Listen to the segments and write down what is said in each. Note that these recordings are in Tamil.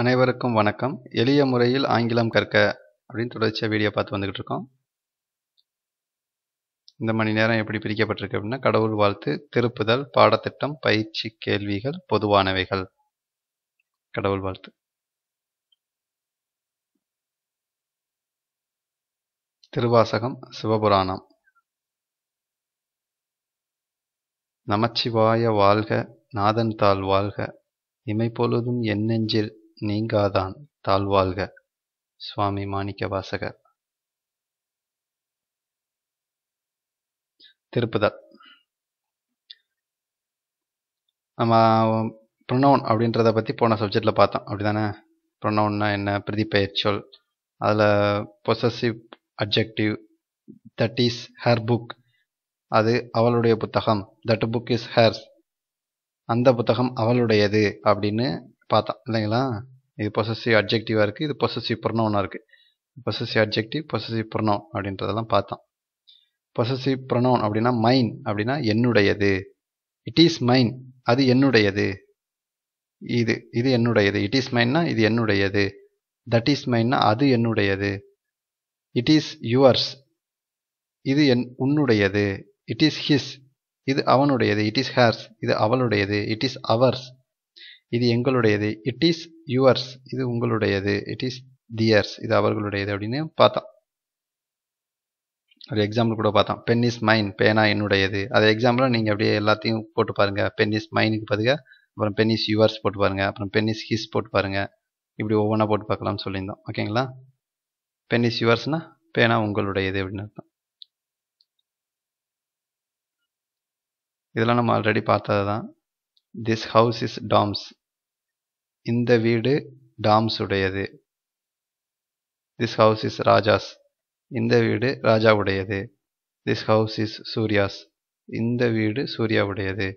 அனைவருக்கும் வணக்கம் எளிய முறையில் ஆங்கிலம் கற்க அப்படின்னு தொடர்ச்சியாக வீடியோ பார்த்து வந்துக்கிட்டு இருக்கோம் இந்த மணி நேரம் எப்படி பிரிக்கப்பட்டிருக்கு அப்படின்னா கடவுள் வாழ்த்து திருப்புதல் பாடத்திட்டம் பயிற்சி கேள்விகள் பொதுவானவைகள் கடவுள் வாழ்த்து திருவாசகம் சிவபுராணம் நமச்சிவாய வாழ்க நாதன் தாழ் வாழ்க இமைப்பொழுதும் என் நெஞ்சில் நீங்காதான் தாழ்வாழ்க சுவாமி மாணிக்க வாசகர் திருப்புதல் நம்ம ப்ரொனவுன் அப்படின்றத பற்றி போன சப்ஜெக்டில் பார்த்தோம் அப்படி தானே ப்ரொனவுன்னா என்ன பெயர்ச்சொல் அதில் possessive adjective that is her book அது அவளுடைய புத்தகம் தட் புக் இஸ் ஹேர்ஸ் அந்த புத்தகம் அவளுடையது அப்படின்னு பார்த்தோம் இல்லைங்களா இது பொசசிவ் அப்ஜெக்டிவாக இருக்குது இது பொசசிவ் ப்ரொனவுனாக இருக்குது பொசசிவ் அப்ஜெக்டிவ் பொசசிவ் ப்ரொனவுன் அப்படின்றதெல்லாம் பார்த்தோம் பொசசிவ் ப்ரொனவுன் அப்படின்னா மைன் அப்படின்னா என்னுடையது இட் இஸ் மைன் அது என்னுடையது இது இது என்னுடையது இட் இஸ் மைன்னா இது என்னுடையது தட் இஸ் மைன்னா அது என்னுடையது இட் இஸ் யுவர்ஸ் இது என் உன்னுடையது இட் இஸ் ஹிஸ் இது அவனுடையது இட் இஸ் ஹேர்ஸ் இது அவளுடையது இட் இஸ் அவர்ஸ் இது எங்களுடையது இட் இஸ் யுவர்ஸ் இது உங்களுடையது இட் இஸ் தியர்ஸ் இது அவர்களுடையது அப்படின்னு பார்த்தோம் ஒரு எக்ஸாம்பிள் கூட பார்த்தோம் பென் இஸ் மைன் பேனா என்னுடையது அது எக்ஸாம்பிளாக நீங்கள் அப்படியே எல்லாத்தையும் போட்டு பாருங்கள் பென் இஸ் மைனுக்கு பதிலாக அப்புறம் பென் இஸ் யுவர்ஸ் போட்டு பாருங்க அப்புறம் பென் இஸ் ஹிஸ் போட்டு பாருங்கள் இப்படி ஒவ்வொன்றா போட்டு பார்க்கலாம்னு சொல்லியிருந்தோம் ஓகேங்களா பென் இஸ் யுவர்ஸ்னா பேனா உங்களுடையது அப்படின்னு அர்த்தம் இதெல்லாம் நம்ம ஆல்ரெடி பார்த்தது தான் திஸ் ஹவுஸ் இஸ் டாம்ஸ் இந்த வீடு டாம்ஸ் உடையது திஸ் ஹவுஸ் இஸ் ராஜாஸ் இந்த வீடு ராஜா உடையது திஸ் ஹவுஸ் இஸ் சூர்யாஸ் இந்த வீடு சூர்யா உடையது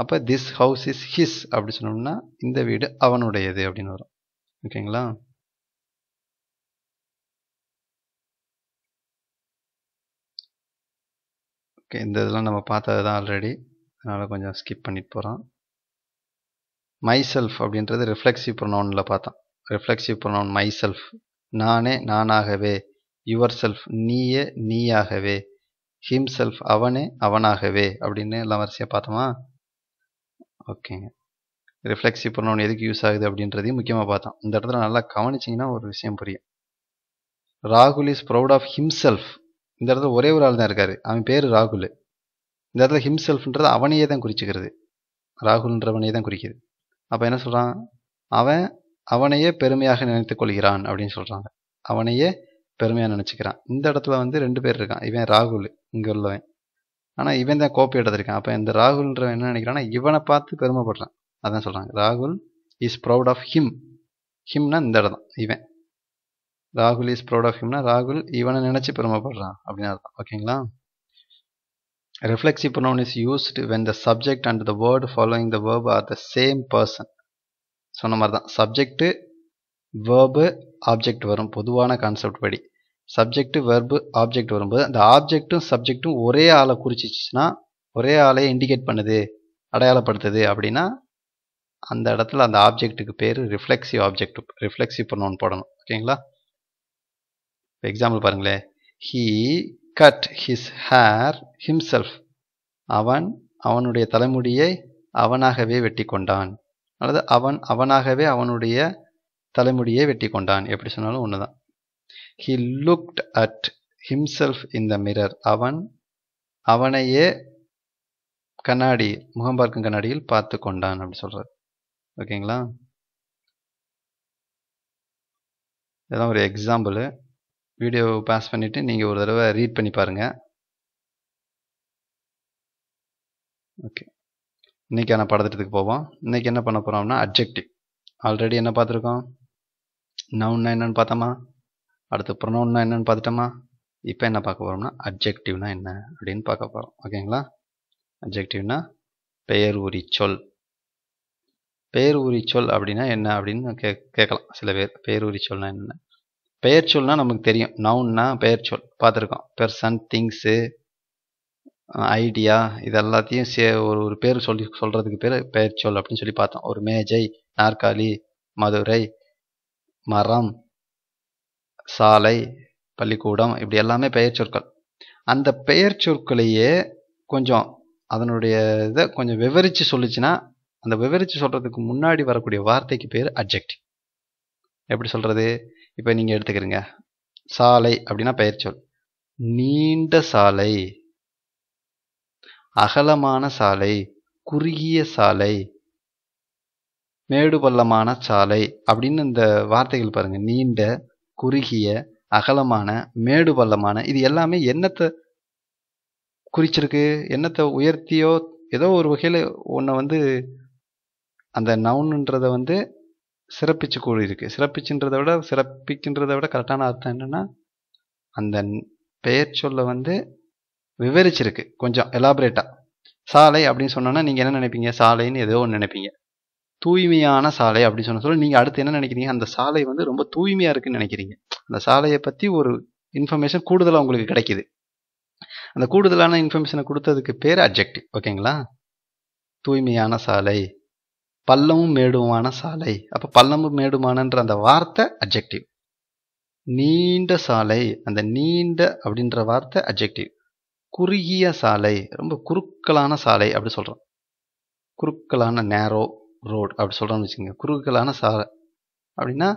அப்போ திஸ் ஹவுஸ் இஸ் ஹிஸ் அப்படி சொன்னோம்னா இந்த வீடு அவனுடையது அப்படின்னு வரும் ஓகேங்களா ஓகே இந்த இதெல்லாம் நம்ம பார்த்தது தான் ஆல்ரெடி அதனால் கொஞ்சம் ஸ்கிப் பண்ணிட்டு போகிறோம் மை செல்ஃப் அப்படின்றது ரிஃப்ளெக்சிவ் ப்ரொனவுனில் பார்த்தோம் ரிஃப்ளெக்சிவ் ப்ரொனவுன் மை செல்ஃப் நானே நானாகவே யுவர் செல்ஃப் நீயே நீயாகவே ஹிம் செல்ஃப் அவனே அவனாகவே அப்படின்னு எல்லாம் வரிசையாக பார்த்தோமா ஓகேங்க ரிஃப்ளெக்சிவ் ப்ரொனவுன் எதுக்கு யூஸ் ஆகுது அப்படின்றதையும் முக்கியமாக பார்த்தோம் இந்த இடத்துல நல்லா கவனிச்சிங்கன்னா ஒரு விஷயம் புரியும் ராகுல் is proud of himself இந்த இடத்துல ஒரே ஒரு ஆள் தான் இருக்காரு அவன் பேர் ராகுல் இந்த இடத்துல ஹிம் செல்ஃப்ன்றது அவனையே தான் குறிச்சிக்கிறது ராகுல்ன்றவனையே தான் குறிக்கிறது அப்போ என்ன சொல்கிறான் அவன் அவனையே பெருமையாக நினைத்து கொள்கிறான் அப்படின்னு சொல்கிறாங்க அவனையே பெருமையாக நினச்சிக்கிறான் இந்த இடத்துல வந்து ரெண்டு பேர் இருக்கான் இவன் ராகுல் இங்கே உள்ளவன் ஆனால் இவன் தான் கோப்பி எடுத்திருக்கான் அப்போ இந்த ராகுல்ன்றவன் என்ன நினைக்கிறான்னா இவனை பார்த்து பெருமைப்படுறான் அதான் சொல்கிறாங்க ராகுல் இஸ் ப்ரௌட் ஆஃப் ஹிம் ஹிம்னா இந்த இடம் இவன் ராகுல் இஸ் ப்ரௌட் ஆஃப் ஹிம்னா ராகுல் இவனை நினச்சி பெருமைப்படுறான் அப்படின்னு அர்த்தம் ஓகேங்களா Reflexive pronoun is used when the subject and the word following the verb are the same person சொன்ன மாதிரி தான் சப்ஜெக்டு வேர்பு ஆப்ஜெக்ட் வரும் பொதுவான கான்செப்ட் படி சப்ஜெக்ட் வெர்பு ஆப்ஜெக்ட் வரும்போது அந்த ஆப்ஜெக்ட்டும் சப்ஜெக்ட்டும் ஒரே ஆளை குறிச்சிச்சுன்னா ஒரே ஆளே இண்டிகேட் பண்ணுது அடையாளப்படுத்துது அப்படின்னா அந்த இடத்துல அந்த ஆப்ஜெக்ட்டுக்கு பேர் ரிஃப்ளெக்சிவ் ஆப்ஜெக்ட் ரிஃப்ளெக்சிவ் பண்ணோன்னு போடணும் ஓகேங்களா இப்போ எக்ஸாம்பிள் பாருங்களேன் he cut his hair himself அவன் அவனுடைய தலைமுடியை அவனாகவே வெட்டி கொண்டான் அல்லது அவன் அவனாகவே அவனுடைய தலைமுடியை வெட்டி கொண்டான் எப்படி சொன்னாலும் ஒன்று தான் he looked at himself in the mirror அவன் அவனையே கண்ணாடி முகம் பார்க்கும் கண்ணாடியில் பார்த்து கொண்டான் அப்படி சொல்கிறார் ஓகேங்களா இதெல்லாம் ஒரு எக்ஸாம்பிள் வீடியோவை பாஸ் பண்ணிவிட்டு நீங்கள் ஒரு தடவை ரீட் பண்ணி பாருங்கள் ஓகே இன்றைக்கான பாடத்திட்டத்துக்கு போவோம் இன்றைக்கி என்ன பண்ண போகிறோம்னா அப்ஜெக்டிவ் ஆல்ரெடி என்ன பார்த்துருக்கோம் நவுன்னா என்னென்னு பார்த்தோமா அடுத்து ப்ரொனவுன்னா என்னென்னு பார்த்துட்டோமா இப்போ என்ன பார்க்க போகிறோம்னா அப்ஜெக்டிவ்னா என்ன அப்படின்னு பார்க்க போகிறோம் ஓகேங்களா அப்ஜெக்டிவ்னா பெயர் உரி சொல் பெயர் உரி சொல் அப்படின்னா என்ன அப்படின்னு கே கேட்கலாம் சில பேர் பேர் உரி சொல்னா என்ன பெயர் சொல்னா நமக்கு தெரியும் நவுன்னா பெயர் சொல் பார்த்துருக்கோம் பெர்சன் திங்ஸு ஐடியா இது எல்லாத்தையும் சே ஒரு ஒரு பேர் சொல்லி சொல்கிறதுக்கு பேர் பெயர் சொல் அப்படின்னு சொல்லி பார்த்தோம் ஒரு மேஜை நாற்காலி மதுரை மரம் சாலை பள்ளிக்கூடம் இப்படி எல்லாமே பெயர் சொற்கள் அந்த பெயர் சொற்களையே கொஞ்சம் அதனுடைய இதை கொஞ்சம் விவரித்து சொல்லிச்சுன்னா அந்த விவரித்து சொல்கிறதுக்கு முன்னாடி வரக்கூடிய வார்த்தைக்கு பேர் அப்ஜெக்டிவ் எப்படி சொல்கிறது இப்போ நீங்கள் எடுத்துக்கிறீங்க சாலை அப்படின்னா பெயர்ச்சொல் நீண்ட சாலை அகலமான சாலை குறுகிய சாலை மேடு பள்ளமான சாலை அப்படின்னு இந்த வார்த்தைகள் பாருங்கள் நீண்ட குறுகிய அகலமான மேடு பள்ளமான இது எல்லாமே என்னத்தை குறிச்சிருக்கு என்னத்தை உயர்த்தியோ ஏதோ ஒரு வகையில் உன்னை வந்து அந்த நவுனுன்றதை வந்து சிறப்பிச்சு கூறியிருக்கு சிறப்பிச்சுன்றதை விட சிறப்பிக்கின்றதை விட கரெக்டான அர்த்தம் என்னென்னா அந்த பெயர் சொல்ல வந்து விவரிச்சிருக்கு கொஞ்சம் எலாபரேட்டாக சாலை அப்படின்னு சொன்னோன்னா நீங்கள் என்ன நினைப்பீங்க சாலைன்னு ஏதோ ஒன்று நினைப்பீங்க தூய்மையான சாலை அப்படின்னு சொன்ன சொல்ல நீங்கள் அடுத்து என்ன நினைக்கிறீங்க அந்த சாலை வந்து ரொம்ப தூய்மையாக இருக்குன்னு நினைக்கிறீங்க அந்த சாலையை பற்றி ஒரு இன்ஃபர்மேஷன் கூடுதலாக உங்களுக்கு கிடைக்கிது அந்த கூடுதலான இன்ஃபர்மேஷனை கொடுத்ததுக்கு பேர் அப்ஜெக்டிவ் ஓகேங்களா தூய்மையான சாலை பள்ளமும் மேடுமான சாலை அப்போ பள்ளமும் மேடுமானன்ற அந்த வார்த்தை அப்ஜெக்டிவ் நீண்ட சாலை அந்த நீண்ட அப்படின்ற வார்த்தை அப்ஜெக்டிவ் குறுகிய சாலை ரொம்ப குறுக்கலான சாலை அப்படி சொல்கிறோம் குறுக்கலான நேரோ ரோடு அப்படி சொல்கிறோம்னு வச்சுக்கோங்க குறுகலான சாலை அப்படின்னா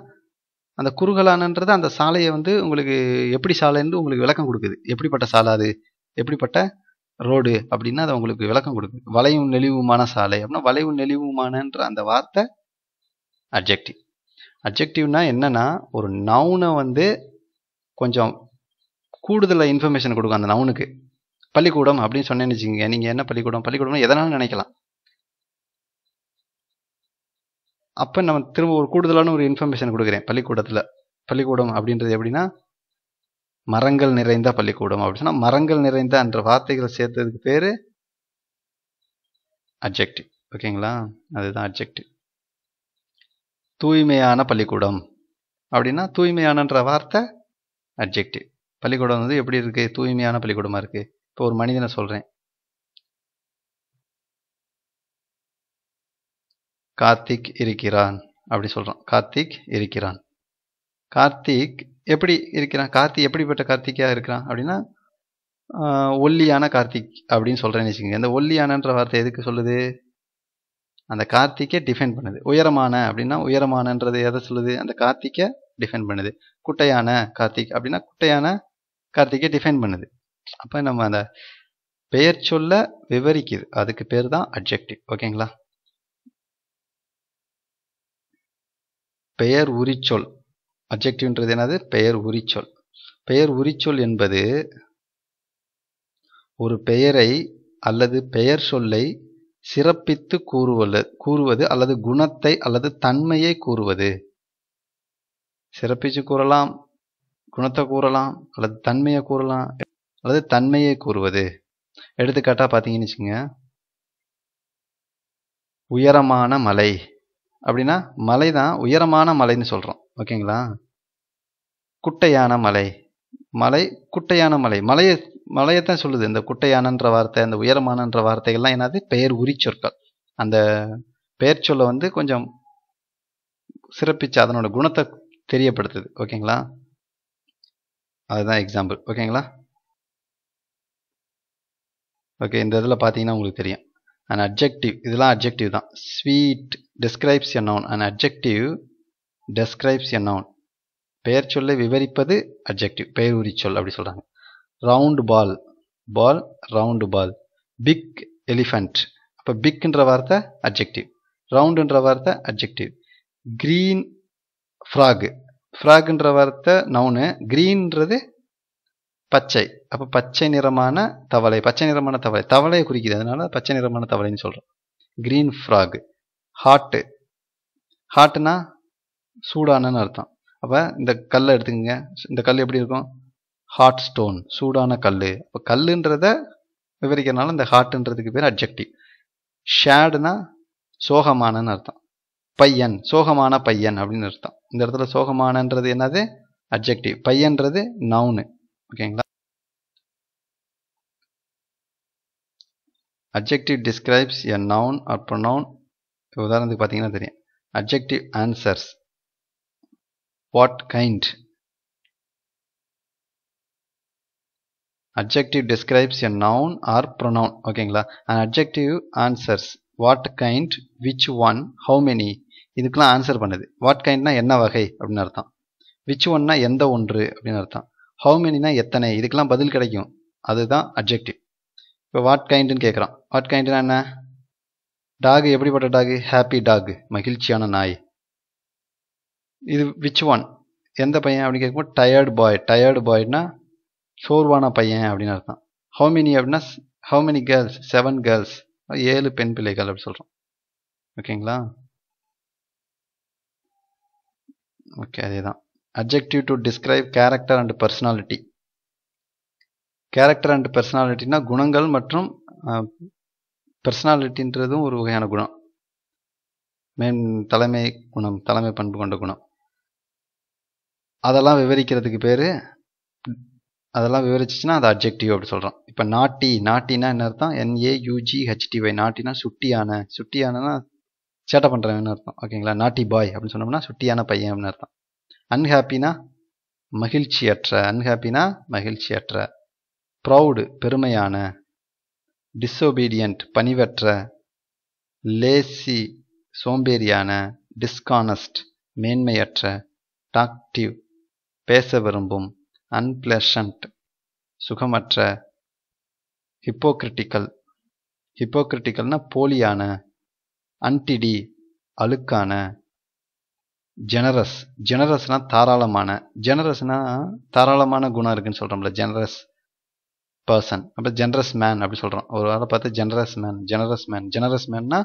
அந்த குறுகலானன்றது அந்த சாலையை வந்து உங்களுக்கு எப்படி சாலைன்னு உங்களுக்கு விளக்கம் கொடுக்குது எப்படிப்பட்ட சாலை அது எப்படிப்பட்ட ரோடு அப்படின்னா அது உங்களுக்கு விளக்கம் கொடுக்கும் வளைவு நெளிவுமான சாலை அப்படின்னா வளைவு நெளிவுமானன்ற அந்த வார்த்தை அப்ஜெக்டிவ் அப்ஜெக்டிவ்னா என்னன்னா ஒரு நவுனை வந்து கொஞ்சம் கூடுதல் இன்ஃபர்மேஷன் கொடுக்கும் அந்த நவுனுக்கு பள்ளிக்கூடம் அப்படின்னு சொன்னேன் வச்சுக்கோங்க நீங்கள் என்ன பள்ளிக்கூடம் பள்ளிக்கூடம்னு எதனாலும் நினைக்கலாம் அப்போ நம்ம திரும்ப ஒரு கூடுதலான ஒரு இன்ஃபர்மேஷன் கொடுக்குறேன் பள்ளிக்கூடத்தில் பள்ளிக்கூடம் அப்படின்றது எப்படின்னா மரங்கள் நிறைந்த பள்ளிக்கூடம் அப்படின்னு சொன்னால் மரங்கள் நிறைந்த என்ற வார்த்தைகளை சேர்த்ததுக்கு பேர் அப்ஜெக்டிவ் ஓகேங்களா அதுதான் அப்ஜெக்டிவ் தூய்மையான பள்ளிக்கூடம் அப்படின்னா தூய்மையானன்ற வார்த்தை அப்ஜெக்டிவ் பள்ளிக்கூடம் வந்து எப்படி இருக்குது தூய்மையான பள்ளிக்கூடமாக இருக்குது இப்போ ஒரு மனிதனை சொல்கிறேன் கார்த்திக் இருக்கிறான் அப்படி சொல்றான் கார்த்திக் இருக்கிறான் கார்த்திக் எப்படி இருக்கிறான் கார்த்திக் எப்படிப்பட்ட கார்த்திக்காக இருக்கிறான் அப்படின்னா ஒல்லியான கார்த்திக் அப்படின்னு சொல்கிறேன்னு வச்சுக்கோங்க இந்த ஒல்லியானன்ற வார்த்தை எதுக்கு சொல்லுது அந்த கார்த்திகை டிஃபைன் பண்ணுது உயரமான அப்படின்னா உயரமானன்றது எதை சொல்லுது அந்த கார்த்திக்கை டிஃபைன் பண்ணுது குட்டையான கார்த்திக் அப்படின்னா குட்டையான கார்த்திகை டிஃபைன் பண்ணுது அப்போ நம்ம அந்த பெயர் சொல்ல விவரிக்குது அதுக்கு பேர் தான் அப்ஜெக்டிவ் ஓகேங்களா பெயர் உரிச்சொல் அப்ஜெக்டிவ்ன்றது என்னது பெயர் உரிச்சொல் பெயர் உரிச்சொல் என்பது ஒரு பெயரை அல்லது பெயர் சொல்லை சிறப்பித்து கூறுவது கூறுவது அல்லது குணத்தை அல்லது தன்மையை கூறுவது சிறப்பித்து கூறலாம் குணத்தை கூறலாம் அல்லது தன்மையை கூறலாம் அல்லது தன்மையை கூறுவது எடுத்துக்காட்டாக பார்த்தீங்கன்னு வச்சுங்க உயரமான மலை அப்படின்னா மலை தான் உயரமான மலைன்னு சொல்கிறோம் ஓகேங்களா குட்டையான மலை மலை குட்டையான மலை மலையை தான் சொல்லுது இந்த குட்டையானன்ற வார்த்தை அந்த உயரமானன்ற வார்த்தைகள்லாம் என்னது பெயர் உரிச்சொற்கள் அந்த பெயர் சொல்ல வந்து கொஞ்சம் சிறப்பிச்சு அதனோட குணத்தை தெரியப்படுத்துது ஓகேங்களா அதுதான் எக்ஸாம்பிள் ஓகேங்களா ஓகே இந்த இதில் பார்த்தீங்கன்னா உங்களுக்கு தெரியும் அண்ட் அப்ஜெக்டிவ் இதெல்லாம் அப்ஜெக்டிவ் தான் ஸ்வீட் டிஸ்கிரைப்ஸ் என்ன and adjective describes a noun பெயர் சொல்லை விவரிப்பது பேர் பெயர் உரிச்சொல் அப்படி சொல்கிறாங்க round ball ball round ball big வார்த்த அப்போ round வார்த்தை வார்த்த ரவுண்டுன்ற வார்த்தை frog க்ரீன் ஃப்ராகு வார்த்த வார்த்தை நவுனு க்ரீன்றது பச்சை அப்போ பச்சை நிறமான தவளை பச்சை நிறமான தவளை தவலை குறிக்குது அதனால பச்சை நிறமான தவளைன்னு சொல்கிறோம் க்ரீன் heart heart நான் சூடானன்னு அர்த்தம் அப்போ இந்த கல்லை எடுத்துக்கோங்க இந்த கல் எப்படி இருக்கும் ஹாட் ஸ்டோன் சூடான கல் இப்போ கல்லுன்றத விவரிக்கிறனால இந்த ஹாட்டுன்றதுக்கு பேர் அப்ஜெக்டிவ் ஷேடுனா சோகமானன்னு அர்த்தம் பையன் சோகமான பையன் அப்படின்னு அர்த்தம் இந்த இடத்துல சோகமானன்றது என்னது அப்ஜெக்டிவ் பையன்றது நவுனு ஓகேங்களா அப்ஜெக்டிவ் டிஸ்கிரைப்ஸ் எ நவுன் அப்ப நவுன் உதாரணத்துக்கு பார்த்தீங்கன்னா தெரியும் adjective answers What kind? Adjective describes a noun or pronoun ஓகேங்களா and adjective answers what kind which one how many இதுக்கெலாம் ஆன்சர் பண்ணுது வாட் கைண்ட்னா என்ன வகை அப்படின்னு அர்த்தம் விச் ஒன்னா எந்த ஒன்று அப்படின்னு அர்த்தம் ஹவு மெனினா எத்தனை இதுக்கெலாம் பதில் கிடைக்கும் அதுதான் அப்ஜெக்டிவ் இப்போ வாட் கைண்டுன்னு கேட்குறான் வாட் கைண்டுனா என்ன டாக் எப்படிப்பட்ட டாக் ஹாப்பி டாக் மகிழ்ச்சியான நாய் இது விச் ஒன் எந்த பையன் அப்படின்னு கேட்கும்போது டயர்டு பாய் டயர்டு பாய்னா சோர்வான பையன் அப்படின்னு அர்த்தம் ஹவு மெனி அப்படின்னா how many girls seven girls ஏழு பெண் பிள்ளைகள் அப்படின்னு சொல்கிறோம் ஓகேங்களா ஓகே அதே தான் adjective to describe character and personality character and பர்சனாலிட்டினா குணங்கள் மற்றும் பர்சனாலிட்டின்றதும் ஒரு வகையான குணம் மேன் தலைமை குணம் தலைமை பண்பு கொண்ட குணம் அதெல்லாம் விவரிக்கிறதுக்கு பேர் அதெல்லாம் விவரிச்சிச்சுன்னா அது அப்ஜெக்டிவ் அப்படி சொல்கிறோம் இப்போ நாட்டி நாட்டினா என்ன அர்த்தம் யூஜி ஹெச்டிஒய் நாட்டினா சுட்டியான சுட்டியானனா சேட்டை பண்ணுறவன் அர்த்தம் ஓகேங்களா நாட்டி பாய் அப்படின்னு சொன்னோம்னா சுட்டியான பையன் அப்படின்னு அர்த்தம் அன்ஹாப்பினா மகிழ்ச்சியற்ற அன்ஹாப்பினா மகிழ்ச்சியற்ற ப்ரௌடு பெருமையான டிஸ்ஒபீடியன்ட் பணிவற்ற லேசி சோம்பேறியான டிஸ்கானஸ்ட் மேன்மையற்ற டாக்டிவ் பேச விரும்பும் அன்பிளசன்ட் சுகமற்ற ஹிப்போக்ரிட்டிக்கல் ஹிப்போக்ரிட்டிக்கல்னா போலியான அன்டிடி அழுக்கான ஜெனரஸ் ஜெனரஸ்னா தாராளமான ஜெனரஸ்னா தாராளமான குணம் இருக்குன்னு சொல்கிறோம்ல ஜெனரஸ் பர்சன் அப்போ ஜெனரஸ் மேன் அப்படி சொல்கிறோம் ஒரு ஆளை பார்த்தா generous man generous man generous மேன்னா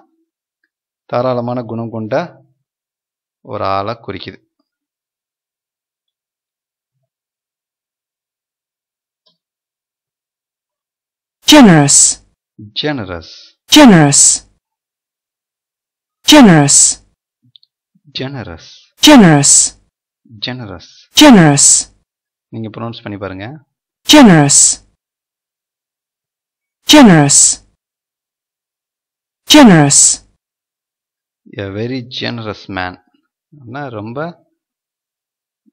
தாராளமான குணம் கொண்ட ஒரு ஆளை குறிக்குது generous generous generous generous generous generous generous generous நீங்க pronounce பண்ணி பாருங்க generous generous generous a very generous man அப்படின்னா ரொம்ப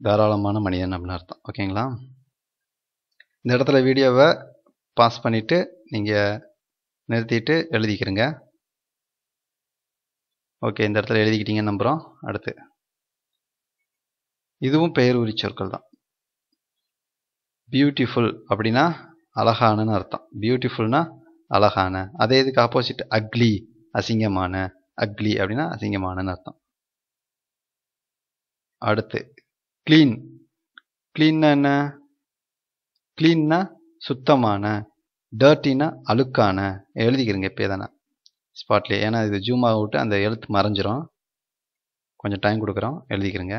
தாராளமான மனிதன் அப்படின்னு அர்த்தம் ஓகேங்களா இந்த இடத்துல வீடியோவை பாஸ் பண்ணிவிட்டு நீங்கள் நிறுத்திட்டு எழுதிக்கிறங்க ஓகே இந்த இடத்துல எழுதிக்கிட்டீங்கன்னு நம்புகிறோம் அடுத்து இதுவும் பெயர் உரி சொற்கள் தான் பியூட்டிஃபுல் அப்படின்னா அழகானன்னு அர்த்தம் பியூட்டிஃபுல்னா அழகான அதே இதுக்கு ஆப்போசிட் அக்லி அசிங்கமான அக்லி அப்படின்னா அசிங்கமானன்னு அர்த்தம் அடுத்து கிளீன் கிளீன்னா என்ன கிளீன்னா சுத்தமான டர்ட்டினா அழுக்கான எழுதிக்கிறேங்க இப்போ எதனா ஸ்பாட்லேயே ஏன்னா இது ஜூம் விட்டு அந்த எழுத்து மறைஞ்சிரும் கொஞ்சம் டைம் கொடுக்குறோம் எழுதிக்கிறேங்க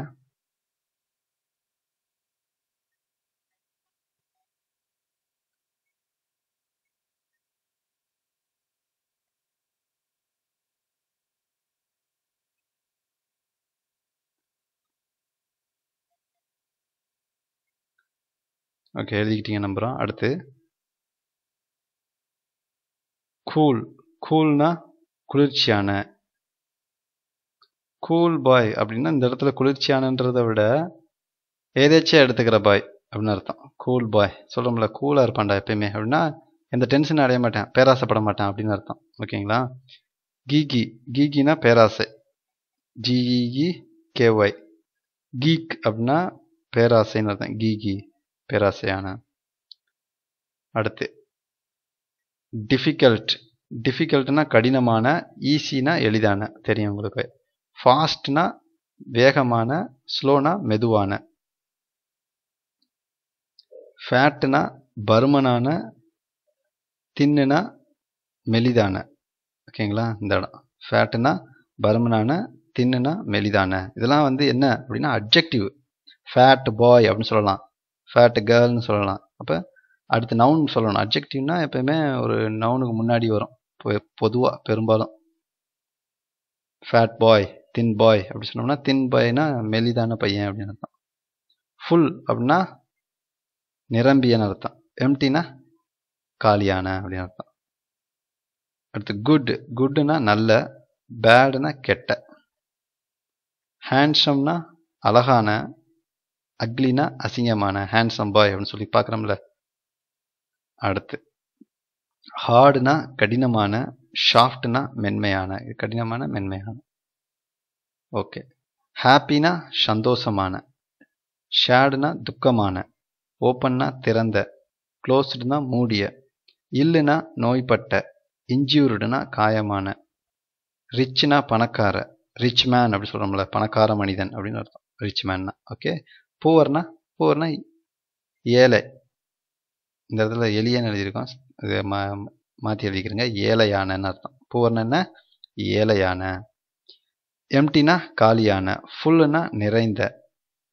ஓகே எழுதிக்கிட்டீங்க நம்புகிறோம் அடுத்து கூல் கூல்னா குளிர்ச்சியான கூல் பாய் அப்படின்னா இந்த இடத்துல குளிர்ச்சியானன்றதை விட ஏதேச்சியாக எடுத்துக்கிற பாய் அப்படின்னு அர்த்தம் கூல் பாய் சொல்கிறோம்ல கூலாக இருப்பான்டா எப்பயுமே அப்படின்னா எந்த டென்ஷன் அடைய மாட்டேன் பேராசைப்பட மாட்டேன் அப்படின்னு அர்த்தம் ஓகேங்களா கீகி கீகினா பேராசை ஜிஇஇ கேஒய் கீக் அப்படின்னா பேராசைன்னு அர்த்தம் கீகி பேராசையான அடுத்து டிஃபிகல்ட் டிஃபிகல்ட்னா கடினமான ஈஸினா எளிதான தெரியும் உங்களுக்கு ஃபாஸ்ட்னா வேகமான ஸ்லோனா மெதுவான ஃபேட்னா பருமனான தின்னுனா மெலிதான ஓகேங்களா இந்த இடம் ஃபேட்னா பருமனான தின்னுனா மெலிதான இதெல்லாம் வந்து என்ன அப்படின்னா அப்ஜெக்டிவ் ஃபேட் பாய் அப்படின்னு சொல்லலாம் ஃபேட் கேர்ள்னு சொல்லலாம் அப்போ அடுத்து நவுன் சொல்லணும் அப்ஜெக்டிவ்னா எப்பயுமே ஒரு நவுனுக்கு முன்னாடி வரும் பொதுவாக பெரும்பாலும் ஃபேட் பாய் தின் பாய் அப்படி சொன்னோம்னா தின் பாய்னா மெலிதான பையன் அப்படின்னு அர்த்தம் ஃபுல் அப்படின்னா நிரம்பியன்னு அர்த்தம் எம்டினா காலியான அப்படின்னு அர்த்தம் அடுத்து குட் குட்னா நல்ல பேடுனா கெட்ட ஹேண்ட்ஸம்னா அழகான அக்லினா அசிங்கமான ஹேண்ட்ஸம் பாய் அப்படின்னு சொல்லி பார்க்குறோம்ல அடுத்து ஹார்டுனா கடினமான ஷாஃப்ட்னா மென்மையான கடினமான மென்மையான ஓகே ஹாப்பினா சந்தோஷமான ஷேடுனா துக்கமான ஓப்பன்னா திறந்த க்ளோஸ்டுனா மூடிய இல்லுனா நோய்பட்ட இன்ஜூர்டுனா காயமான ரிச்னா பணக்கார ரிச் மேன் அப்படின்னு சொல்கிறோம்ல பணக்கார மனிதன் அப்படின்னு அர்த்தம் ரிச் மேன்னா ஓகே பூவர்னா பூவர்னா ஏழை இந்த இடத்துல எளியன்னு எழுதியிருக்கோம் இது மா மாற்றி எழுதிக்கிறேங்க ஏழையானன்னு அர்த்தம் பூவர்னா என்ன ஏழையான எம்டினா காலியான ஃபுல்லுனா நிறைந்த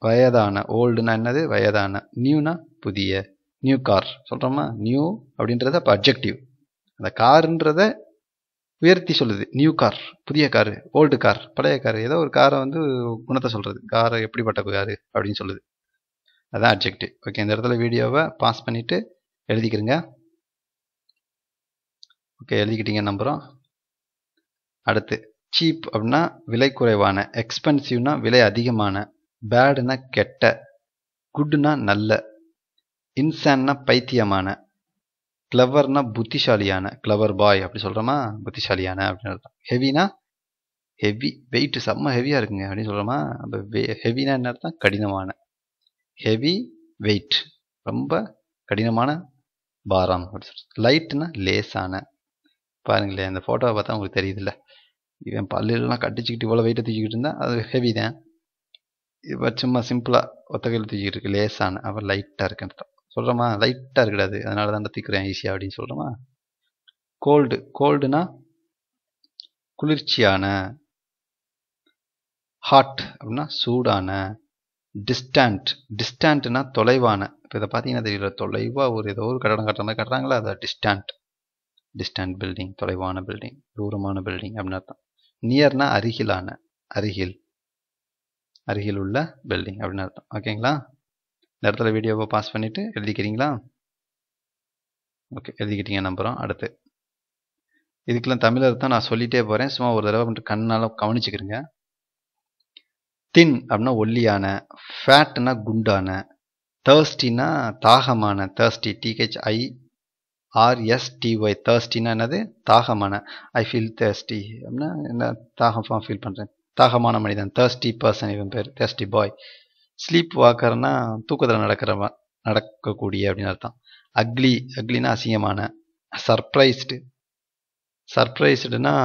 வயதான ஓல்டுனா என்னது வயதான நியூனா புதிய நியூ கார் சொல்கிறோமா நியூ அப்படின்றத அப்போ அப்ஜெக்டிவ் அந்த கார்ன்றதை உயர்த்தி சொல்லுது நியூ கார் புதிய காரு ஓல்டு கார் பழைய காரு ஏதோ ஒரு காரை வந்து குணத்தை சொல்கிறது காரை எப்படிப்பட்ட காரு அப்படின்னு சொல்லுது அதுதான் அப்ஜெக்ட் ஓகே இந்த இடத்துல வீடியோவை பாஸ் பண்ணிவிட்டு எழுதிக்கிறங்க ஓகே எழுதிக்கிட்டீங்க நம்புகிறோம் அடுத்து சீப் அப்படின்னா விலை குறைவான எக்ஸ்பென்சிவ்னா விலை அதிகமான பேடுனா கெட்ட குட்னா நல்ல இன்சான்னா பைத்தியமான கிளவர்னா புத்திசாலியான கிளவர் பாய் அப்படி சொல்கிறோமா புத்திசாலியான அப்படின்னு ஹெவினா ஹெவி வெயிட் செம்ம ஹெவியாக இருக்குங்க அப்படின்னு சொல்கிறோமா அப்போ ஹெவினா என்ன அர்த்தம் கடினமான ஹெவி வெயிட் ரொம்ப கடினமான பாரம் அப்படி சொல்கிறது லைட்னா லேசான பாருங்களேன் இந்த ஃபோட்டோவை பார்த்தா உங்களுக்கு தெரியுதுல்ல இவன் பல்லுலாம் கட்டிச்சுக்கிட்டு இவ்வளோ வெயிட்டை தூக்கிக்கிட்டு இருந்தால் அது ஹெவி தான் இப்போ சும்மா சிம்பிளாக ஒத்தகையில் தூக்கிட்டு இருக்கு லேசான அவன் லைட்டாக இருக்குன்னு சொல்கிறோமா லைட்டாக இருக்காது அதனால தான் தத்திக்கிறேன் ஈஸியாக அப்படின்னு சொல்கிறோமா கோல்டு கோல்டுனா குளிர்ச்சியான ஹாட் அப்படின்னா சூடான டிஸ்டன்ட் டிஸ்டன்ட்னா தொலைவான இப்போ இதை பார்த்தீங்கன்னா தெரியல தொலைவாக ஒரு ஏதோ ஒரு கட்டடம் கட்டுற கட்டுறாங்களா அதை டிஸ்டன்ட் டிஸ்டன்ட் பில்டிங் தொலைவான பில்டிங் தூரமான பில்டிங் அப்படின்னு அர்த்தம் நியர்னா அருகிலான அருகில் அருகில் உள்ள பில்டிங் அப்படின்னு அர்த்தம் ஓகேங்களா இந்த இடத்துல வீடியோவை பாஸ் பண்ணிவிட்டு எழுதிக்கிறீங்களா ஓகே எழுதிக்கிட்டீங்க நம்புகிறோம் அடுத்து இதுக்கெல்லாம் தமிழர் தான் நான் சொல்லிகிட்டே போகிறேன் சும்மா ஒரு தடவை மட்டும் கண்ணால் கவனிச்சுக்கிறேங்க தின் அப்படின்னா ஒல்லியான ஃபேட்னா குண்டான தேர்ஸ்டினா தாகமான தேர்ஸ்டி டிஹெச் ஐ ஆர்எஸ்டிஒய் தேர்ஸ்டினா என்னது தாகமான ஐ ஃபீல் தேர்ஸ்டி அப்படின்னா என்ன தாகம் ஃபீல் பண்ணுறேன் தாகமான மனிதன் தேர்ஸ்டி பர்சன் இவன் பேர் தேர்ஸ்டி பாய் ஸ்லீப் வாக்கர்னா தூக்கத்தில் நடக்கிறவன் நடக்கக்கூடிய அப்படின்னு அர்த்தம் அக்லி அக்லினா அசிங்கமான சர்ப்ரைஸ்டு சர்ப்ரைஸ்டுனா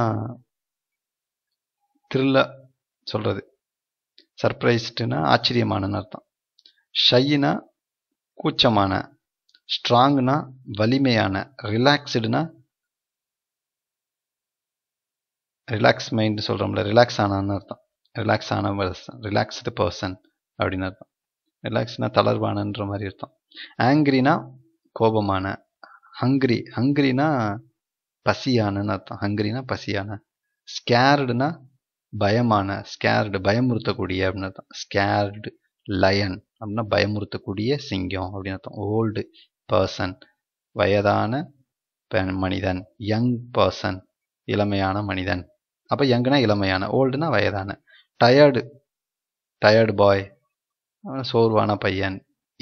த்ரில்ல சொல்கிறது சர்ப்ரைஸ்டுனா ஆச்சரியமானன்னு அர்த்தம் ஷையினா கூச்சமான ஸ்ட்ராங்னா வலிமையான ரிலாக்ஸ்டுனா ரிலாக்ஸ் மைண்ட் சொல்கிறோம்ல ரிலாக்ஸ் ஆனான்னு அர்த்தம் ரிலாக்ஸ் ஆன பர்சன் ரிலாக்ஸ்டு பர்சன் அப்படின்னு அர்த்தம் ரிலாக்ஸ்னா தளர்வானன்ற மாதிரி அர்த்தம் ஆங்கிரினா கோபமான ஹங்க்ரி ஹங்க்ரினா பசியானன்னு அர்த்தம் ஹங்க்ரினா பசியான ஸ்கேர்டுனா பயமான ஸ்கேர்டு பயமுறுத்தக்கூடிய அப்படின்னு அர்த்தம் ஸ்கேர்டு லயன் அப்படின்னா பயமுறுத்தக்கூடிய சிங்கம் அப்படின்னு அர்த்தம் ஓல்டு பர்சன் வயதான மனிதன் யங் பர்சன் இளமையான மனிதன் அப்போ யங்குனா இளமையான ஓல்டுனா வயதான டயர்டு டயர்டு பாய் அவன் சோர்வான பையன்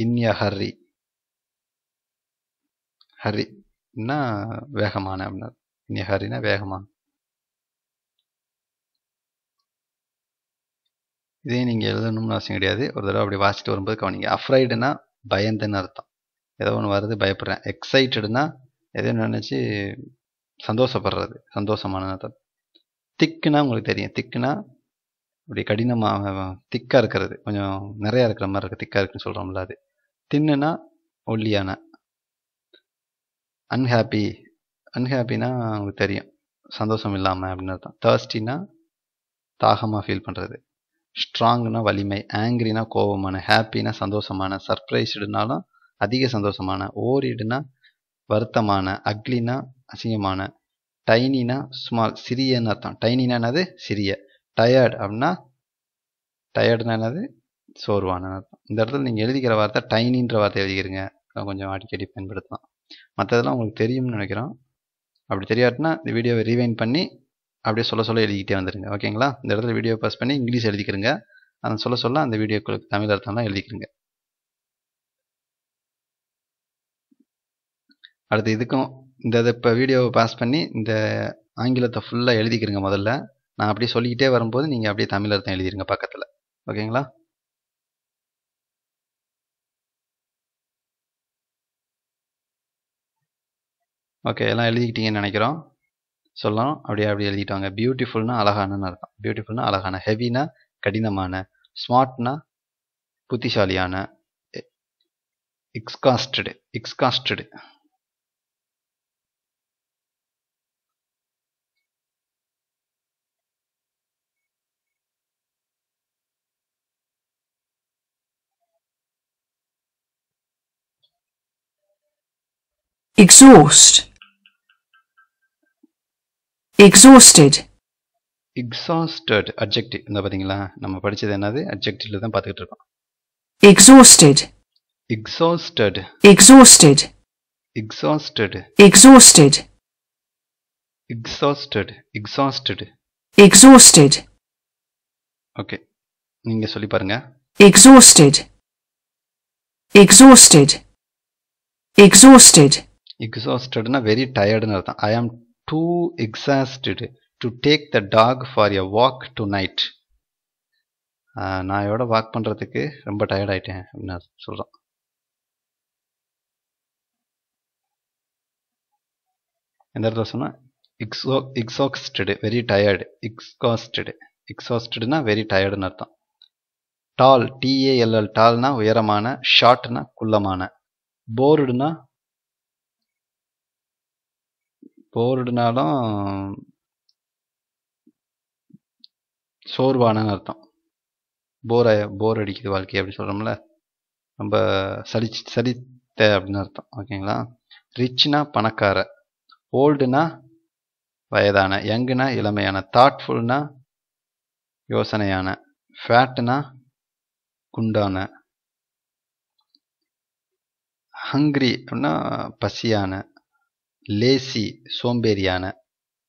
இன்ய ஹரி ஹர்ரின்னா வேகமான அப்படின்னா இன்ய ஹர்ரினா வேகமான இதே நீங்கள் எழுதணும்னு அவசியம் கிடையாது ஒரு தடவை அப்படி வாசிட்டு வரும்போது கவனிங்க அஃப்ரைடுனா பயந்துன்னு அர்த்தம் ஏதோ ஒன்று வருது பயப்படுறேன் எக்ஸைட்டடுனா எதோ நினச்சி சந்தோஷப்படுறது சந்தோஷமான திக்குனா உங்களுக்கு தெரியும் திக்குனா அப்படி கடினமாக திக்காக இருக்கிறது கொஞ்சம் நிறையா இருக்கிற மாதிரி இருக்குது திக்காக இருக்குன்னு சொல்கிறோம்ல அது தின்னுனா ஒல்லியான அன்ஹாப்பி அன்ஹாப்பினா உங்களுக்கு தெரியும் சந்தோஷம் இல்லாமல் அப்படின்னு அர்த்தம் தேர்ஸ்டினா தாகமாக ஃபீல் பண்ணுறது ஸ்ட்ராங்னா வலிமை ஆங்கிரினா கோபமான ஹாப்பினா சந்தோஷமான சர்ப்ரைஸ்டுனாலும் அதிக சந்தோஷமான ஓரிடுனா வருத்தமான அக்லினா அசிங்கமான டைனினா ஸ்மால் சிறியன்னு அர்த்தம் டைனினானது சிறிய டயர்ட் அப்படின்னா டயர்டுனா என்னது சோர்வான இந்த இடத்துல நீங்கள் எழுதிக்கிற வார்த்தை டைனின்ற வார்த்தை எழுதிக்கிறீங்க கொஞ்சம் அடிக்கடி பயன்படுத்தலாம் மற்றதெல்லாம் உங்களுக்கு தெரியும்னு நினைக்கிறோம் அப்படி தெரியாட்டினா இந்த வீடியோவை ரீவைன் பண்ணி அப்படியே சொல்ல சொல்ல எழுதிக்கிட்டே வந்துருங்க ஓகேங்களா இந்த இடத்துல வீடியோ பாஸ் பண்ணி இங்கிலீஷ் எழுதிக்கிறங்க அதை சொல்ல சொல்ல அந்த வீடியோக்களுக்கு தமிழ் அர்த்தம்லாம் எழுதிக்கிறங்க அடுத்து இதுக்கும் இந்த இதை இப்போ வீடியோவை பாஸ் பண்ணி இந்த ஆங்கிலத்தை ஃபுல்லாக எழுதிக்கிறங்க முதல்ல நான் அப்படியே சொல்லிக்கிட்டே வரும்போது நீங்கள் அப்படியே தமிழ் அர்த்தம் எழுதிருங்க பக்கத்தில் ஓகேங்களா ஓகே எல்லாம் எழுதிக்கிட்டீங்கன்னு நினைக்கிறோம் சொல்லலாம் அப்படியே அப்படியே எழுதிட்டாங்க பியூட்டிஃபுல்னா அழகானன்னு அர்த்தம் பியூட்டிஃபுல்னா அழகான ஹெவினா கடினமான ஸ்மார்ட்னா புத்திசாலியான எக்ஸ்காஸ்டடு எக்ஸ்காஸ்டடு exhaust exhausted exhausted adjective இந்த பாத்தீங்களா நம்ம படிச்சது என்னது adjectiveல தான் பார்த்துட்டு இருக்கோம் exhausted exhausted exhausted exhausted exhausted exhausted exhausted exhausted okay நீங்க சொல்லி பாருங்க exhausted exhausted exhausted எக்ஸாஸ்டட்னா வெரி டயர்டுன்னு அர்த்தம் I am too exhausted to take the dog for a walk tonight நாயோட வாக் பண்ணுறதுக்கு ரொம்ப டயர்ட் ஆகிட்டேன் அப்படின்னு சொல்கிறான் எந்த இடத்துல சொன்னால் எக்ஸோ எக்ஸாக்ஸ்டடு வெரி டயர்டு எக்ஸாஸ்டடு எக்ஸாஸ்டடுனா வெரி டயர்டுன்னு அர்த்தம் டால் டிஏஎல்எல் டால்னா உயரமான ஷார்ட்னா குள்ளமான போர்டுனா போர்டுனாலும் சோர்வான அர்த்தம் போர் போர் அடிக்குது வாழ்க்கை அப்படின்னு சொல்கிறோம்ல நம்ம சளி சளித்த அப்படின்னு அர்த்தம் ஓகேங்களா ரிச்னா பணக்கார ஓல்டுனா வயதான யங்குனா இளமையான தாட்ஃபுல்னா யோசனையான ஃபேட்னா குண்டான ஹங்க்ரி அப்படின்னா பசியான லேசி சோம்பேறியான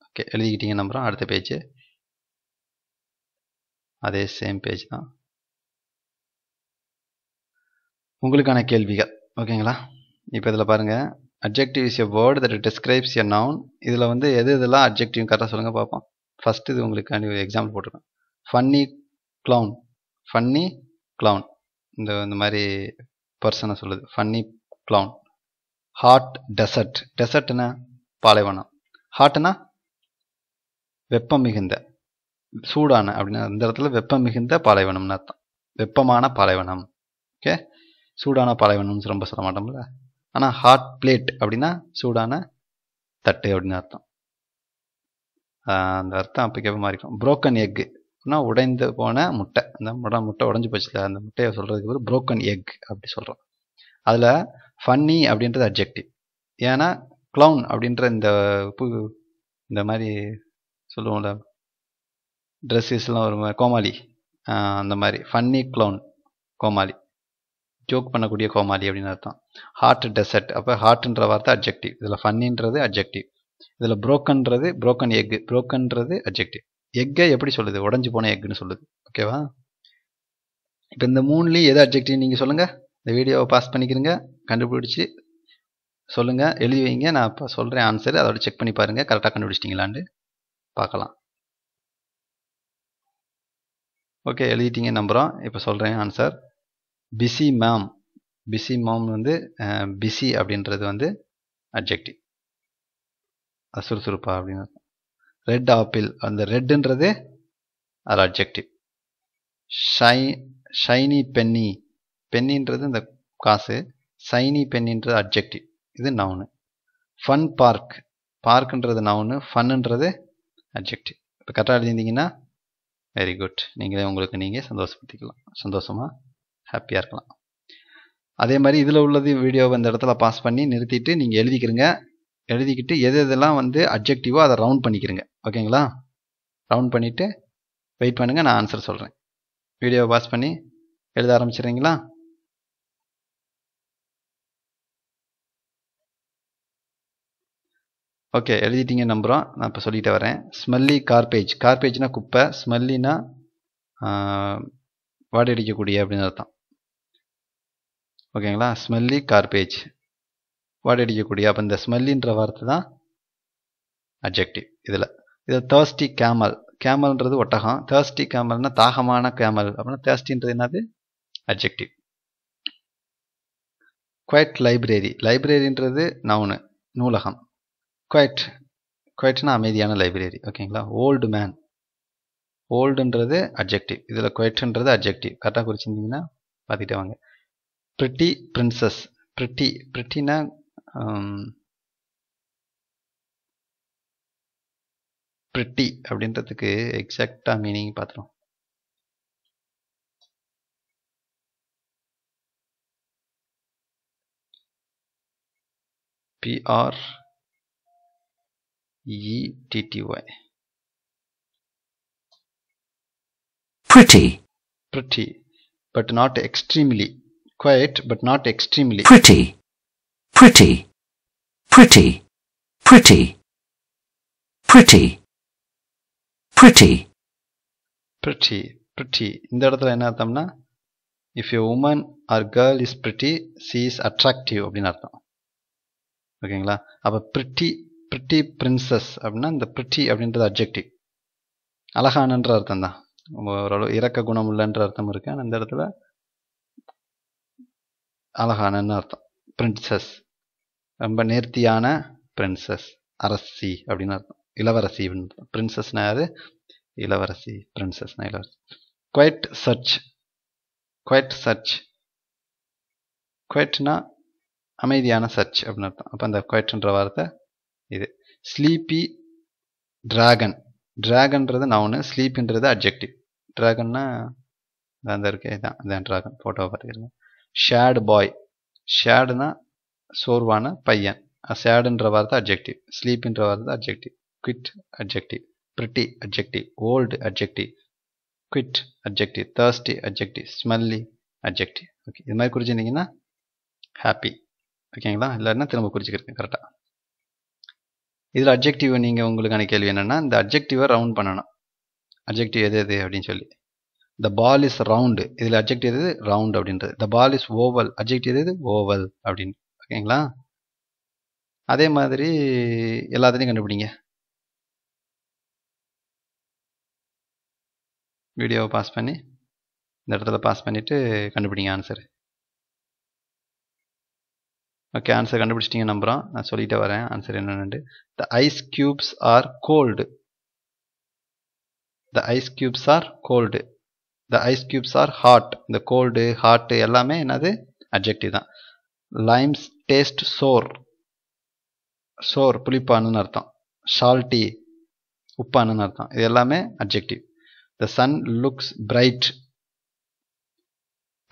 ஓகே எழுதிக்கிட்டீங்க நம்புகிறோம் அடுத்த பேஜ் அதே சேம் பேஜ் தான் உங்களுக்கான கேள்விகள் ஓகேங்களா இப்போ இதில் பாருங்கள் adjective is a word that describes a noun இதில் வந்து எது இதெல்லாம் அப்ஜெக்டிவ் கரெக்டாக சொல்லுங்கள் பார்ப்போம் ஃபஸ்ட்டு இது உங்களுக்கு ஒரு எக்ஸாம்பிள் போட்டிருக்கேன் ஃபன்னி க்ளவுன் ஃபன்னி க்ளவுன் இந்த இந்த மாதிரி பர்சனை சொல்லுது ஃபன்னி க்ளவுன் ஹாட் டெசர்ட் டெசர்ட்னா பாலைவனம் ஹாட்னா வெப்பம் மிகுந்த சூடான அப்படின்னா இந்த இடத்துல வெப்பம் மிகுந்த பாலைவனம்னு அர்த்தம் வெப்பமான பாலைவனம் ஓகே சூடான பாலைவனம்னு ரொம்ப சொல்ல மாட்டோம்ல ஆனால் ஹாட் பிளேட் அப்படின்னா சூடான தட்டு அப்படின்னு அர்த்தம் அந்த அர்த்தம் அப்போக்கே மாதிரி இருக்கும் புரோக்கன் எக் அப்படின்னா உடைந்து போன முட்டை அந்த முட்டை உடஞ்சி போச்சு அந்த முட்டையை சொல்கிறதுக்கு ஒரு புரோக்கன் எக் அப்படி சொல்கிறோம் அதில் ஃபன்னி அப்படின்றது அப்ஜெக்டிவ் ஏன்னா க்ளவுன் அப்படின்ற இந்த இந்த மாதிரி சொல்லுவோம்ல ட்ரெஸ்ஸஸ்லாம் ஒரு மாதிரி கோமாளி அந்த மாதிரி ஃபன்னி க்ளவுன் கோமாளி ஜோக் பண்ணக்கூடிய கோமாளி அப்படின்னு அர்த்தம் ஹார்ட் டெசர்ட் அப்போ ஹார்ட்ன்ற வார்த்தை அப்ஜெக்டிவ் இதில் ஃபன்னின்றது அப்ஜெக்டிவ் இதில் புரோக்கன்றது புரோக்கன் எக் புரோக்கன்றது அப்ஜெக்டிவ் எக்கை எப்படி சொல்லுது உடஞ்சி போன எக்குன்னு சொல்லுது ஓகேவா இப்போ இந்த மூணுலேயும் எது அப்ஜெக்டிவ் நீங்கள் சொல்லுங்கள் இந்த வீடியோவை பாஸ் பண்ணிக்கிறீங்க கண்டுபிடிச்சி சொல்லுங்கள் எழுதி வைங்க நான் இப்போ சொல்கிறேன் ஆன்சர் அதோட செக் பண்ணி பாருங்கள் கரெக்டாக கண்டுபிடிச்சிட்டிங்களான்னு பார்க்கலாம் ஓகே எழுதிட்டீங்க நம்புகிறோம் இப்போ சொல்கிறேன் answer busy ma'am busy ma'am வந்து பிஸி அப்படின்றது வந்து அப்ஜெக்டிவ் அசுறுசுறுப்பா அப்படின்னு ரெட் ஆப்பிள் அந்த ரெட்டுன்றது அது அப்ஜெக்டிவ் ஷை ஷைனி பென்னி பென்னின்றது இந்த காசு சைனி பெண்ணின்றது அப்ஜெக்டிவ் இது நவுனு ஃபன் பார்க் பார்க்குன்றது நவுனு ஃபன்னுன்றது அப்ஜெக்டிவ் இப்போ கரெக்டாக எழுதியிருந்தீங்கன்னா வெரி குட் நீங்களே உங்களுக்கு நீங்கள் சந்தோஷப்படுத்திக்கலாம் சந்தோஷமாக ஹாப்பியாக இருக்கலாம் அதே மாதிரி இதில் உள்ளது வீடியோவை இந்த இடத்துல பாஸ் பண்ணி நிறுத்திட்டு நீங்கள் எழுதிக்கிறங்க எழுதிக்கிட்டு எது எதெல்லாம் வந்து அப்ஜெக்டிவோ அதை ரவுண்ட் பண்ணிக்கிறங்க ஓகேங்களா ரவுண்ட் பண்ணிவிட்டு வெயிட் பண்ணுங்கள் நான் ஆன்சர் சொல்கிறேன் வீடியோவை பாஸ் பண்ணி எழுத ஆரம்பிச்சிடுறீங்களா ஓகே எழுதிட்டீங்க நம்புகிறோம் நான் இப்போ சொல்லிட்டு வரேன் ஸ்மெல்லி கார்பேஜ் கார்பேஜ்னா குப்பை ஸ்மெல்லினா அடிக்கக்கூடிய அப்படின்னு அர்த்தம் ஓகேங்களா ஸ்மெல்லி கார்பேஜ் அடிக்கக்கூடிய அப்போ இந்த ஸ்மெல்லின்ற வார்த்தை தான் அப்ஜெக்டிவ் இதில் இது தேர்ஸ்டி கேமல் கேமல்ன்றது ஒட்டகம் தேர்ஸ்டி கேமல்னா தாகமான கேமல் அப்படின்னா தேர்ஸ்டின்றது என்னது அப்ஜெக்டிவ் குவைட் லைப்ரரி லைப்ரரின்றது நவுனு நூலகம் குவைட் குவைட்னா அமைதியான லைப்ரரி ஓகேங்களா ஓல்டு மேன் ஓல்டுன்றது அப்ஜெக்டிவ் இதில் குவைட்டுன்றது அப்ஜெக்டிவ் கரெக்டாக குறிச்சிருந்தீங்கன்னா பார்த்துக்கிட்டே வாங்க பிரிட்டி பிரின்சஸ் பிரிட்டி பிரிட்டினா பிரிட்டி அப்படின்றதுக்கு எக்ஸாக்டாக மீனிங் பார்த்துருவோம் P R E-T-T-Y. Pretty. Pretty, but not extremely. Quiet, but not extremely. Pretty. Pretty. Pretty. Pretty. Pretty. Pretty. Pretty. Pretty. இந்த இடத்துல என்ன அர்த்தம்னா if a woman or girl is pretty she is attractive அப்படின்னு அர்த்தம் ஓகேங்களா அப்போ pretty பிரிட்டி பிரின்சஸ் அப்படின்னா இந்த பிரிட்டி அப்படின்றது அப்ஜெக்டிவ் அழகானன்ற அர்த்தம் தான் ஓரளவு இறக்க குணம் உள்ளன்ற அர்த்தம் இருக்கு அந்த இடத்துல அழகானன்னு அர்த்தம் பிரின்சஸ் ரொம்ப நேர்த்தியான பிரின்சஸ் அரசி அப்படின்னு அர்த்தம் இளவரசி அப்படின்னு பிரின்சஸ்னா யாரு இளவரசி பிரின்சஸ்னா இளவரசி குவைட் சர்ச் குவைட் சர்ச் குவைட்னா அமைதியான சர்ச் அப்படின்னு அர்த்தம் அப்போ அந்த குவைட்ன்ற வார்த்தை இது ஸ்லீப்பி ட்ராகன் ட்ராகன்றது நவுனு ஸ்லீப்புன்றது அப்ஜெக்டிவ் ட்ராகன்னா அந்த இருக்கு இதான் இதான் ட்ராகன் ஃபோட்டோவை பார்த்துக்கலாம் ஷேடு பாய் ஷேடுனா சோர்வான பையன் சேடுன்ற வார்த்தை அப்ஜெக்டிவ் ஸ்லீப்புன்ற வார்த்தை adjective quiet adjective pretty adjective old adjective quiet adjective thirsty adjective smelly adjective okay இது மாதிரி குறிச்சிருந்தீங்கன்னா ஹாப்பி ஓகேங்களா இல்லைன்னா திரும்ப குறிச்சிக்கிறேன் கரெக்டாக இதில் அப்ஜெக்டிவ் நீங்கள் உங்களுக்கான கேள்வி என்னென்னா இந்த அப்ஜெக்டிவை ரவுண்ட் பண்ணணும் அப்ஜெக்டிவ் எது எது அப்படின்னு சொல்லி த பால் இஸ் ரவுண்டு இதில் அப்ஜெக்டிவ் எது ரவுண்ட் அப்படின்றது the ball is oval adjective எது ஓவல் அப்படின்னு ஓகேங்களா அதே மாதிரி எல்லாத்துலேயும் கண்டுபிடிங்க வீடியோவை பாஸ் பண்ணி இந்த இடத்துல பாஸ் பண்ணிவிட்டு கண்டுபிடிங்க ஆன்சர் ஓகே ஆன்சர் கண்டுபிடிச்சிட்டிங்க நம்புகிறோம் நான் சொல்லிகிட்டே வரேன் ஆன்சர் என்னென்னு the ice cubes are cold the ice cubes are cold the ice cubes are hot இந்த கோல்டு ஹாட்டு எல்லாமே என்னது அப்ஜெக்டிவ் தான் லைம்ஸ் டேஸ்ட் சோர் சோர் புளிப்பானுன்னு அர்த்தம் ஷால்ட்டி உப்பானுன்னு அர்த்தம் இது எல்லாமே adjective the sun looks bright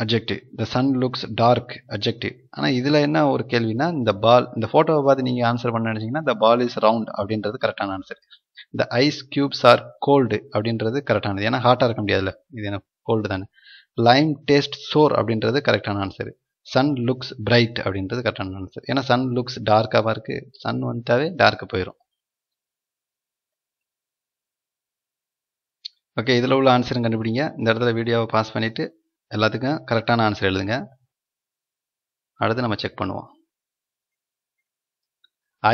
adjective the sun looks dark adjective ஆனால் இதில் என்ன ஒரு கேள்வினா இந்த பால் இந்த ஃபோட்டோவை பார்த்து நீங்கள் ஆன்சர் பண்ண நினச்சிங்கன்னா த பால் இஸ் ரவுண்ட் அப்படின்றது கரெக்டான ஆன்சர் இந்த ஐஸ் க்யூப்ஸ் ஆர் கோல்டு அப்படின்றது கரெக்டானது ஏன்னா ஹாட்டாக இருக்க முடியாதுல்ல இது என்ன கோல்டு தானே லைம் டேஸ்ட் சோர் அப்படின்றது கரெக்டான ஆன்சர் சன் லுக்ஸ் பிரைட் அப்படின்றது கரெக்டான ஆன்சர் ஏன்னா சன் லுக்ஸ் டார்க்காக இருக்குது சன் வந்துட்டாவே டார்க் போயிடும் ஓகே இதில் உள்ள ஆன்சரும் கண்டுபிடிங்க இந்த இடத்துல வீடியோவை பாஸ் பண்ணிவிட்டு எல்லாத்துக்கும் கரெக்டான ஆன்சர் எழுதுங்க அடுத்து நம்ம செக் பண்ணுவோம்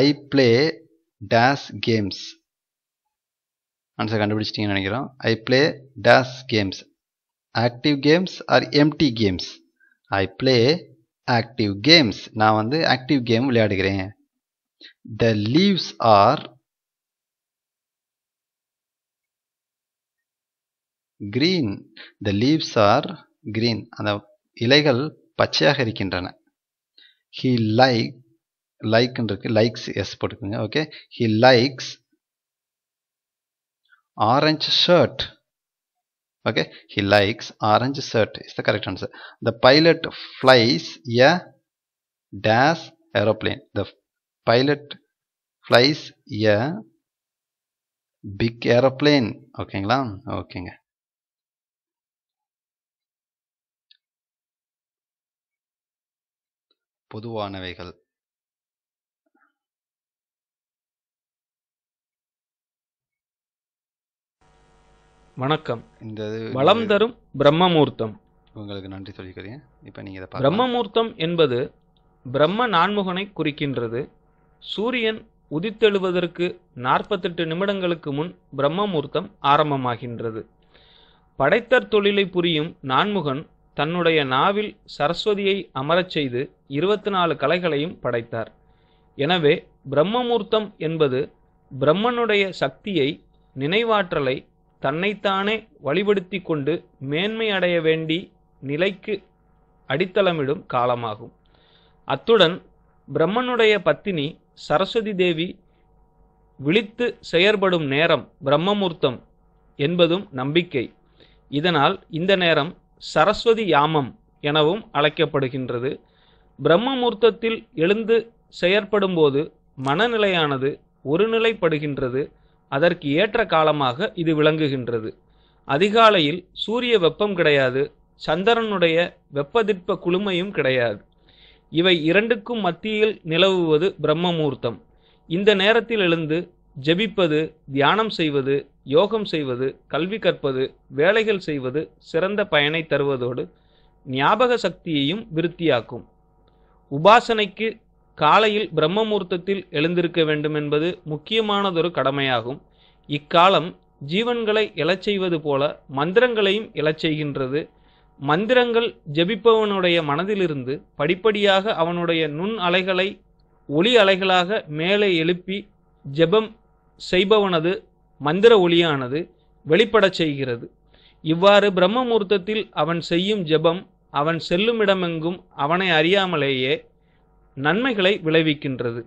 I play days games answer கண்டுபிடிச்சிட்டிங்கன்னு நினைக்கிறோம் I play days games active games or empty games I play active games நான் வந்து ஆக்டிவ் கேம் விளையாடுகிறேன் the leaves are green the leaves are green அந்த இலைகள் பச்சையாக இருக்கின்றன he லைக் like இருக்கு லைக்ஸ் எஸ் போட்டுக்கோங்க Okay. He likes orange shirt. okay he likes orange shirt is the correct answer the pilot flies a dash aeroplane the pilot flies a big aeroplane ஓகேங்களா okay பொதுவானவைகள் வணக்கம் இந்த வளம் தரும் பிரம்மமூர்த்தம் உங்களுக்கு நன்றி சொல்லிக்கிறேன் இப்போ நீங்கள் இதை பிரம்மமூர்த்தம் என்பது பிரம்ம நான்முகனை குறிக்கின்றது சூரியன் உதித்தெழுவதற்கு நாற்பத்தெட்டு நிமிடங்களுக்கு முன் பிரம்மமூர்த்தம் ஆரம்பமாகின்றது படைத்தற் தொழிலை புரியும் நான்முகன் தன்னுடைய நாவில் சரஸ்வதியை அமரச் செய்து இருபத்தி நாலு கலைகளையும் படைத்தார் எனவே பிரம்மமூர்த்தம் என்பது பிரம்மனுடைய சக்தியை நினைவாற்றலை தன்னைத்தானே வழிபடுத்தி கொண்டு மேன்மை அடைய வேண்டி நிலைக்கு அடித்தளமிடும் காலமாகும் அத்துடன் பிரம்மனுடைய பத்தினி சரஸ்வதி தேவி விழித்து செயற்படும் நேரம் பிரம்மமூர்த்தம் என்பதும் நம்பிக்கை இதனால் இந்த நேரம் சரஸ்வதி யாமம் எனவும் அழைக்கப்படுகின்றது பிரம்மமூர்த்தத்தில் எழுந்து செயற்படும்போது மனநிலையானது ஒருநிலைப்படுகின்றது அதற்கு ஏற்ற காலமாக இது விளங்குகின்றது அதிகாலையில் சூரிய வெப்பம் கிடையாது சந்திரனுடைய வெப்பதிற்ப குளுமையும் கிடையாது இவை இரண்டுக்கும் மத்தியில் நிலவுவது பிரம்மமூர்த்தம் இந்த நேரத்தில் எழுந்து ஜெபிப்பது தியானம் செய்வது யோகம் செய்வது கல்வி கற்பது வேலைகள் செய்வது சிறந்த பயனை தருவதோடு ஞாபக சக்தியையும் விருத்தியாக்கும் உபாசனைக்கு காலையில் பிரம்மமூர்த்தத்தில் எழுந்திருக்க வேண்டும் என்பது முக்கியமானதொரு கடமையாகும் இக்காலம் ஜீவன்களை இழச்செய்வது போல மந்திரங்களையும் எழச் செய்கின்றது மந்திரங்கள் ஜபிப்பவனுடைய மனதிலிருந்து படிப்படியாக அவனுடைய நுண் அலைகளை ஒளி அலைகளாக மேலே எழுப்பி ஜெபம் செய்பவனது மந்திர ஒளியானது வெளிப்படச் செய்கிறது இவ்வாறு பிரம்ம அவன் செய்யும் ஜெபம் அவன் செல்லுமிடமெங்கும் அவனை அறியாமலேயே நன்மைகளை விளைவிக்கின்றது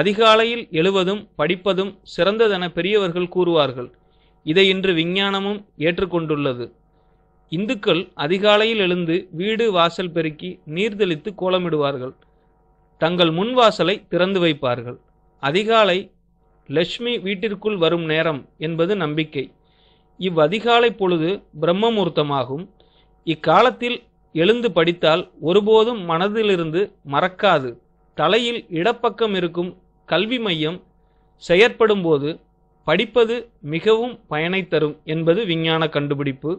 அதிகாலையில் எழுவதும் படிப்பதும் சிறந்ததென பெரியவர்கள் கூறுவார்கள் இதை இன்று விஞ்ஞானமும் ஏற்றுக்கொண்டுள்ளது இந்துக்கள் அதிகாலையில் எழுந்து வீடு வாசல் பெருக்கி நீர் தெளித்து கோலமிடுவார்கள் தங்கள் முன் வாசலை திறந்து வைப்பார்கள் அதிகாலை லட்சுமி வீட்டிற்குள் வரும் நேரம் என்பது நம்பிக்கை இவ்வதிகாலை பொழுது பிரம்மமுகூர்த்தமாகும் இக்காலத்தில் எழுந்து படித்தால் ஒருபோதும் மனதிலிருந்து மறக்காது தலையில் இடப்பக்கம் இருக்கும் கல்வி மையம் செயற்படும்போது படிப்பது மிகவும் பயனை தரும் என்பது விஞ்ஞான கண்டுபிடிப்பு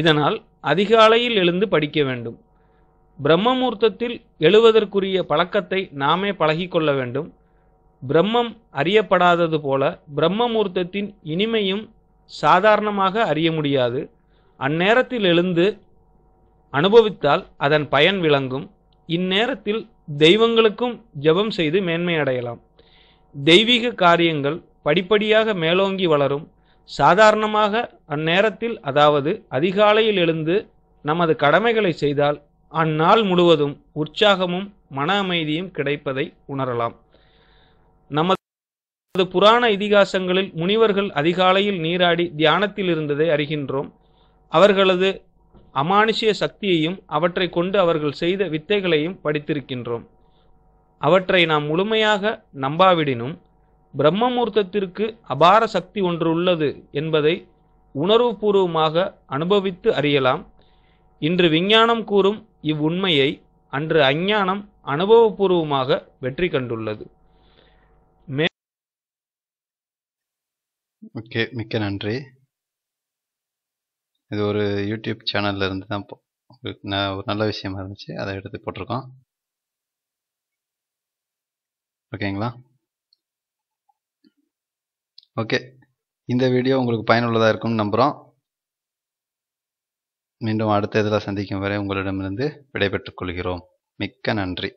இதனால் அதிகாலையில் எழுந்து படிக்க வேண்டும் பிரம்மமூர்த்தத்தில் எழுவதற்குரிய பழக்கத்தை நாமே பழகிக்கொள்ள வேண்டும் பிரம்மம் அறியப்படாதது போல பிரம்மமூர்த்தத்தின் இனிமையும் சாதாரணமாக அறிய முடியாது அந்நேரத்தில் எழுந்து அனுபவித்தால் அதன் பயன் விளங்கும் இந்நேரத்தில் தெய்வங்களுக்கும் ஜபம் செய்து மேன்மை அடையலாம் தெய்வீக காரியங்கள் படிப்படியாக மேலோங்கி வளரும் சாதாரணமாக அந்நேரத்தில் அதாவது அதிகாலையில் எழுந்து நமது கடமைகளை செய்தால் அந்நாள் முழுவதும் உற்சாகமும் மன அமைதியும் கிடைப்பதை உணரலாம் நமது புராண இதிகாசங்களில் முனிவர்கள் அதிகாலையில் நீராடி தியானத்தில் இருந்ததை அறிகின்றோம் அவர்களது அமானுஷிய சக்தியையும் அவற்றை கொண்டு அவர்கள் செய்த வித்தைகளையும் படித்திருக்கின்றோம் அவற்றை நாம் முழுமையாக நம்பாவிடினும் பிரம்மமூர்த்தத்திற்கு அபார சக்தி ஒன்று உள்ளது என்பதை உணர்வுபூர்வமாக அனுபவித்து அறியலாம் இன்று விஞ்ஞானம் கூறும் இவ்வுண்மையை அன்று அஞ்ஞானம் அனுபவபூர்வமாக வெற்றி கண்டுள்ளது ஓகே மிக்க நன்றி இது ஒரு யூடியூப் சேனலில் இருந்து தான் ஒரு நல்ல விஷயமா இருந்துச்சு அதை எடுத்து போட்டிருக்கோம் ஓகேங்களா ஓகே இந்த வீடியோ உங்களுக்கு பயனுள்ளதாக இருக்கும்னு நம்புகிறோம் மீண்டும் அடுத்த இதில் சந்திக்கும் வரை உங்களிடமிருந்து விடைபெற்றுக் கொள்கிறோம் மிக்க நன்றி